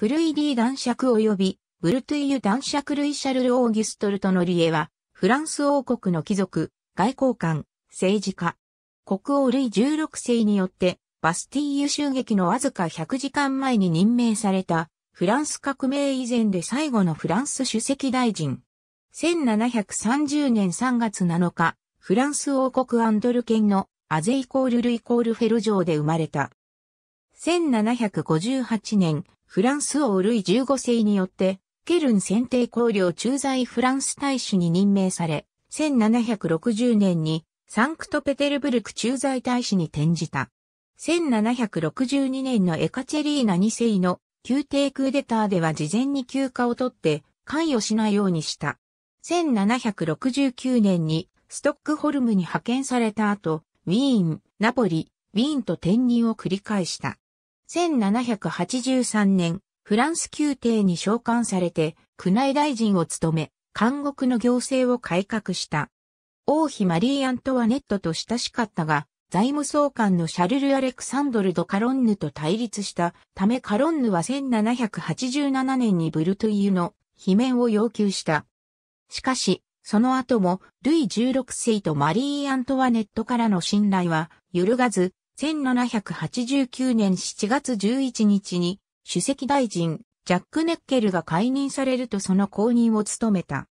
プルイディ男爵及びブルトゥイユ男爵ルイシャルル・オーギュストルトのリエは、フランス王国の貴族、外交官、政治家。国王ルイ16世によって、バスティーユ襲撃のわずか100時間前に任命された、フランス革命以前で最後のフランス主席大臣。1730年3月7日、フランス王国アンドル県のアゼイコールルイコールフェル城で生まれた。1758年、フランス王ルイ15世によって、ケルン選定公領駐在フランス大使に任命され、1760年にサンクトペテルブルク駐在大使に転じた。1762年のエカチェリーナ2世の宮廷クーデターでは事前に休暇を取って関与しないようにした。1769年にストックホルムに派遣された後、ウィーン、ナポリ、ウィーンと転任を繰り返した。1783年、フランス宮廷に召喚されて、宮内大臣を務め、監獄の行政を改革した。王妃マリー・アントワネットと親しかったが、財務総監のシャルル・アレクサンドル・ド・カロンヌと対立したためカロンヌは1787年にブルトゥイユの罷免を要求した。しかし、その後もルイ16世とマリー・アントワネットからの信頼は揺るがず、1789年7月11日に、主席大臣、ジャック・ネッケルが解任されるとその後任を務めた。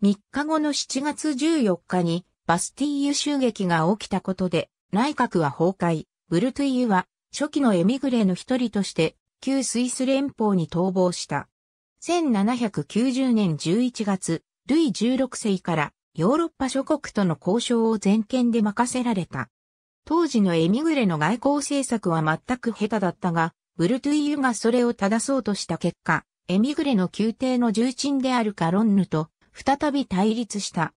3日後の7月14日に、バスティーユ襲撃が起きたことで、内閣は崩壊、ブルトゥイユは、初期のエミグレの一人として、旧スイス連邦に逃亡した。1790年11月、ルイ16世からヨーロッパ諸国との交渉を全権で任せられた。当時のエミグレの外交政策は全く下手だったが、ブルトゥイユがそれを正そうとした結果、エミグレの宮廷の重鎮であるカロンヌと再び対立した。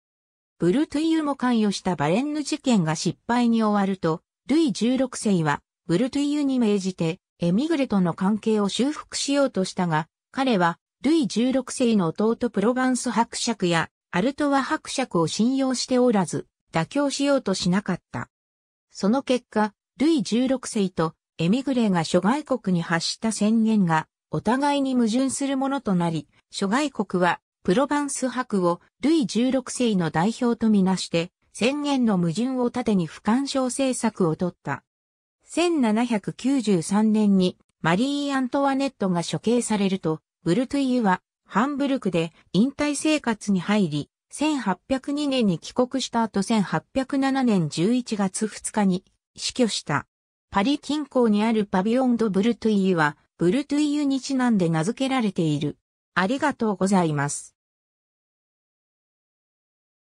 ブルトゥイユも関与したバレンヌ事件が失敗に終わると、ルイ16世はブルトゥイユに命じてエミグレとの関係を修復しようとしたが、彼はルイ16世の弟プロヴァンス伯爵やアルトワ伯爵を信用しておらず、妥協しようとしなかった。その結果、ルイ16世とエミグレが諸外国に発した宣言がお互いに矛盾するものとなり、諸外国はプロヴァンス博をルイ16世の代表とみなして、宣言の矛盾を盾に不干渉政策を取った。1793年にマリー・アントワネットが処刑されると、ブルトゥイユはハンブルクで引退生活に入り、1802年に帰国した後1807年11月2日に死去した。パリ近郊にあるパビオン・ド・ブルトゥイユは、ブルトゥイユにちなんで名付けられている。ありがとうございます。